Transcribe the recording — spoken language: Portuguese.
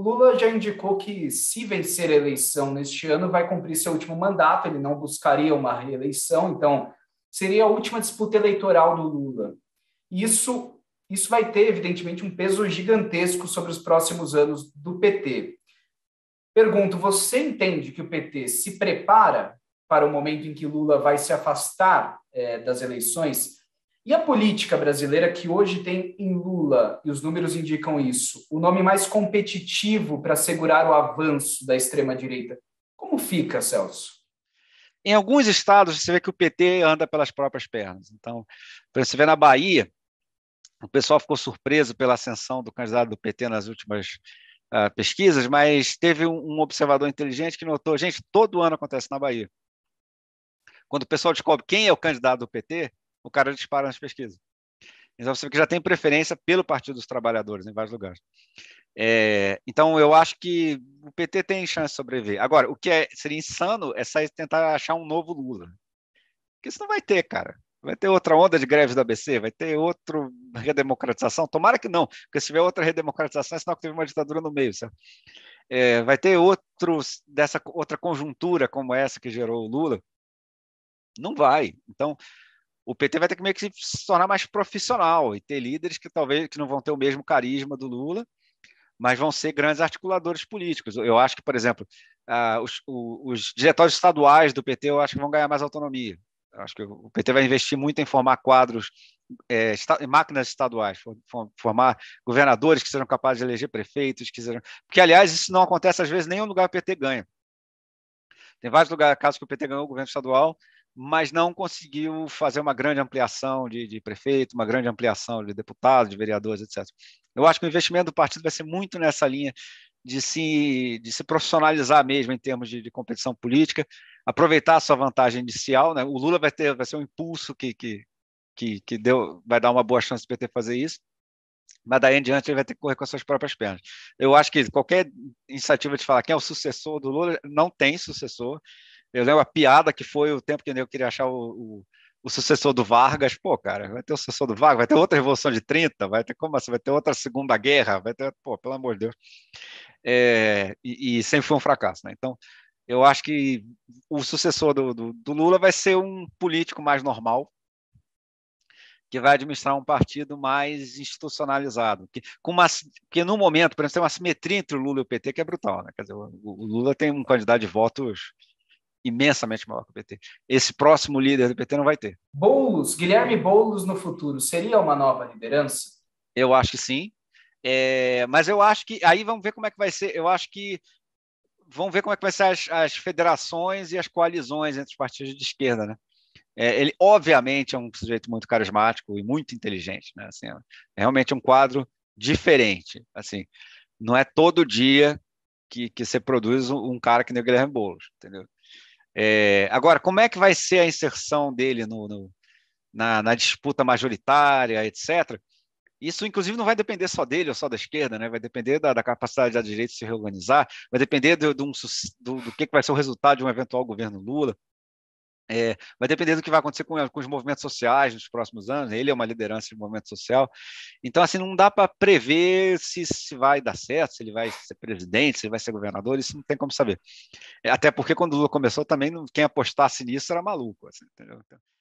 Lula já indicou que, se vencer a eleição neste ano, vai cumprir seu último mandato, ele não buscaria uma reeleição, então seria a última disputa eleitoral do Lula. Isso, isso vai ter, evidentemente, um peso gigantesco sobre os próximos anos do PT. Pergunto, você entende que o PT se prepara para o momento em que Lula vai se afastar é, das eleições? E a política brasileira, que hoje tem em Lula, e os números indicam isso, o nome mais competitivo para segurar o avanço da extrema-direita, como fica, Celso? Em alguns estados, você vê que o PT anda pelas próprias pernas. Então, você vê na Bahia, o pessoal ficou surpreso pela ascensão do candidato do PT nas últimas uh, pesquisas, mas teve um, um observador inteligente que notou: gente, todo ano acontece na Bahia. Quando o pessoal descobre quem é o candidato do PT, o cara dispara nas pesquisas. Então você vê que já tem preferência pelo Partido dos Trabalhadores em vários lugares. É, então eu acho que o PT tem chance de sobreviver. Agora, o que é, seria insano é sair tentar achar um novo Lula. Porque isso não vai ter, cara. Vai ter outra onda de greves da ABC, vai ter outra redemocratização. Tomara que não, porque se tiver outra redemocratização, é sinal que teve uma ditadura no meio. Sabe? É, vai ter outros dessa outra conjuntura como essa que gerou o Lula. Não vai. Então, o PT vai ter que meio que se tornar mais profissional e ter líderes que talvez que não vão ter o mesmo carisma do Lula, mas vão ser grandes articuladores políticos. Eu acho que, por exemplo, uh, os, o, os, diretórios estaduais do PT eu acho que vão ganhar mais autonomia. Eu acho que o PT vai investir muito em formar quadros, é, esta, máquinas estaduais, formar governadores que sejam capazes de eleger prefeitos, que sejam... porque, aliás, isso não acontece às vezes nem um lugar o PT ganha. Tem vários lugares, casos que o PT ganhou o governo estadual, mas não conseguiu fazer uma grande ampliação de, de prefeito, uma grande ampliação de deputados, de vereadores, etc. Eu acho que o investimento do partido vai ser muito nessa linha de se, de se profissionalizar mesmo em termos de, de competição política, aproveitar a sua vantagem inicial. Né? O Lula vai, ter, vai ser um impulso que, que, que, que deu, vai dar uma boa chance do PT fazer isso, mas daí em diante ele vai ter que correr com as suas próprias pernas. Eu acho que qualquer iniciativa de falar quem é o sucessor do Lula, não tem sucessor. Eu lembro a piada que foi o tempo que eu queria achar o, o, o, sucessor do Vargas. Pô, cara, vai ter o sucessor do Vargas, vai ter outra Revolução de 30, vai ter como assim? Vai ter outra Segunda Guerra, vai ter, pô, pelo amor de Deus. É, e, e, sempre foi um fracasso, né? Então, eu acho que o sucessor do, do, do Lula vai ser um político mais normal, que vai administrar um partido mais institucionalizado, que, com uma, que no momento, por exemplo, tem uma simetria entre o Lula e o PT que é brutal, né? Quer dizer, o, o Lula tem um quantidade de votos imensamente maior que o PT. Esse próximo líder do PT não vai ter. Boulos, Guilherme Boulos no futuro, seria uma nova liderança? Eu acho que sim. É, mas eu acho que aí vamos ver como é que vai ser. Eu acho que vamos ver como é que vai ser as, as federações e as coalizões entre os partidos de esquerda, né? É, ele obviamente é um sujeito muito carismático e muito inteligente, né? Assim, é realmente um quadro diferente, assim. Não é todo dia que, que você produz um, um cara que nem o Guilherme Boulos, entendeu? É, agora, como é que vai ser a inserção dele no, no na, na, disputa majoritária, etc. Isso, inclusive, não vai depender só dele ou só da esquerda, né? vai depender da, da capacidade da direita de se reorganizar, vai depender do, do, do, do que vai ser o resultado de um eventual governo Lula. É, vai depender do que vai acontecer com, com, os movimentos sociais nos próximos anos. Ele é uma liderança de movimento social. Então, assim, não dá para prever se, se, vai dar certo, se ele vai ser presidente, se ele vai ser governador, isso não tem como saber. É, até porque quando o Lula começou também, quem apostasse nisso era maluco. Assim, entendeu? Então...